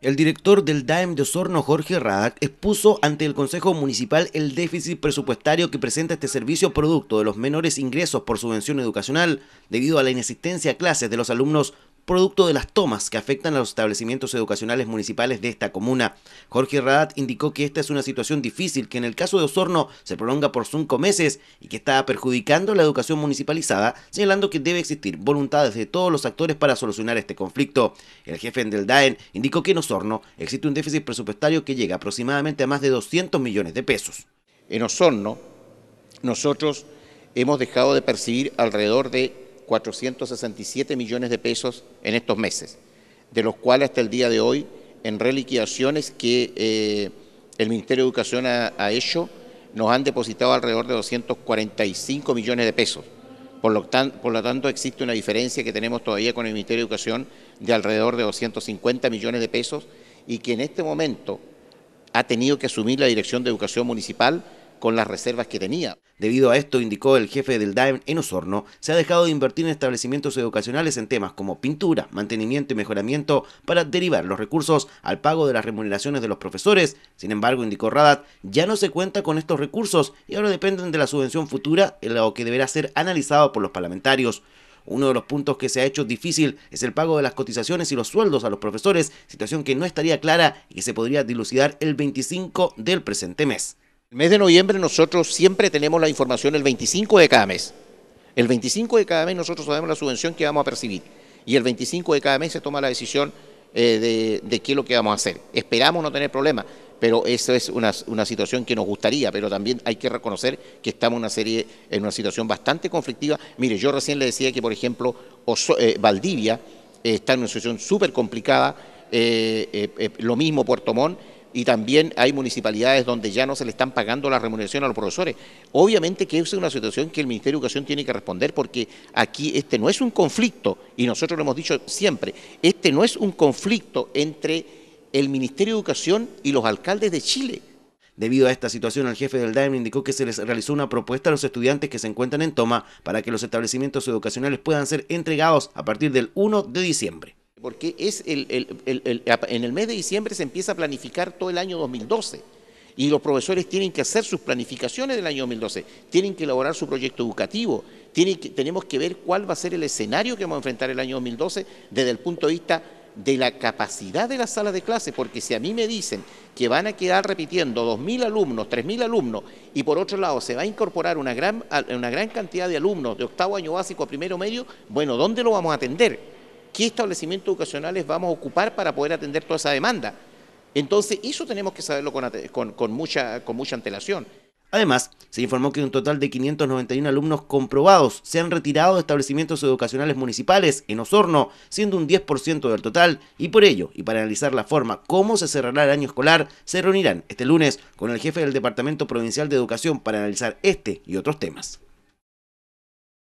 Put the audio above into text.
El director del DAEM de Osorno, Jorge Radak, expuso ante el Consejo Municipal el déficit presupuestario que presenta este servicio producto de los menores ingresos por subvención educacional debido a la inexistencia a clases de los alumnos producto de las tomas que afectan a los establecimientos educacionales municipales de esta comuna. Jorge Radat indicó que esta es una situación difícil que en el caso de Osorno se prolonga por cinco meses y que está perjudicando la educación municipalizada, señalando que debe existir voluntades de todos los actores para solucionar este conflicto. El jefe del DAEN indicó que en Osorno existe un déficit presupuestario que llega aproximadamente a más de 200 millones de pesos. En Osorno, nosotros hemos dejado de percibir alrededor de 467 millones de pesos en estos meses, de los cuales hasta el día de hoy, en reliquiaciones que eh, el Ministerio de Educación ha, hecho, nos han depositado alrededor de 245 millones de pesos. por lo, tanto, existe una diferencia que tenemos todavía con el Ministerio de Educación de alrededor de 250 millones de pesos y que en este momento ha tenido que asumir la Dirección de Educación Municipal con las reservas que tenía. Debido a esto, indicó el jefe del DAEM en Osorno, se ha dejado de invertir en establecimientos educacionales en temas como pintura, mantenimiento y mejoramiento para derivar los recursos al pago de las remuneraciones de los profesores. Sin embargo, indicó Radat, ya no se cuenta con estos recursos y ahora dependen de la subvención futura, lo que deberá ser analizado por los parlamentarios. Uno de los puntos que se ha hecho difícil es el pago de las cotizaciones y los sueldos a los profesores, situación que no estaría clara y que se podría dilucidar el 25 del presente mes. El mes de noviembre nosotros siempre tenemos la información el 25 de cada mes. El 25 de cada mes nosotros sabemos la subvención que vamos a percibir y el 25 de cada mes se toma la decisión eh, de, qué es lo que vamos a hacer. Esperamos no tener problemas, pero eso es una, situación que nos gustaría, pero también hay que reconocer que estamos en una, serie, en una situación bastante conflictiva. Mire, yo recién le decía que, por ejemplo, eh, Valdivia eh, está en una situación súper complicada, lo mismo Puerto Montt, y también hay municipalidades donde ya no se le están pagando la remuneración a los profesores. Obviamente que es una situación que el Ministerio de Educación tiene que responder porque aquí este no es un conflicto, y nosotros lo hemos dicho siempre, este no es un conflicto entre el Ministerio de Educación y los alcaldes de Chile. Debido a esta situación, el jefe del DAEM indicó que se les realizó una propuesta a los estudiantes que se encuentran en toma para que los establecimientos educacionales puedan ser entregados a partir del 1 de diciembre. Porque es el, en el mes de diciembre se empieza a planificar todo el año 2012 y los profesores tienen que hacer sus planificaciones del año 2012, tienen que elaborar su proyecto educativo, tenemos que ver cuál va a ser el escenario que vamos a enfrentar el año 2012 desde el punto de vista de la capacidad de las salas de clase, porque si a mí me dicen que van a quedar repitiendo 2.000 alumnos, 3.000 alumnos, y por otro lado se va a incorporar una gran, una gran cantidad de alumnos de octavo año básico a primero medio, bueno, ¿dónde lo vamos a atender? qué establecimientos educacionales vamos a ocupar para poder atender toda esa demanda. Entonces, eso tenemos que saberlo con, mucha, mucha antelación. Además, se informó que un total de 591 alumnos comprobados se han retirado de establecimientos educacionales municipales en Osorno, siendo un 10% del total, y por ello, y para analizar la forma cómo se cerrará el año escolar, se reunirán este lunes con el jefe del Departamento Provincial de Educación para analizar este y otros temas.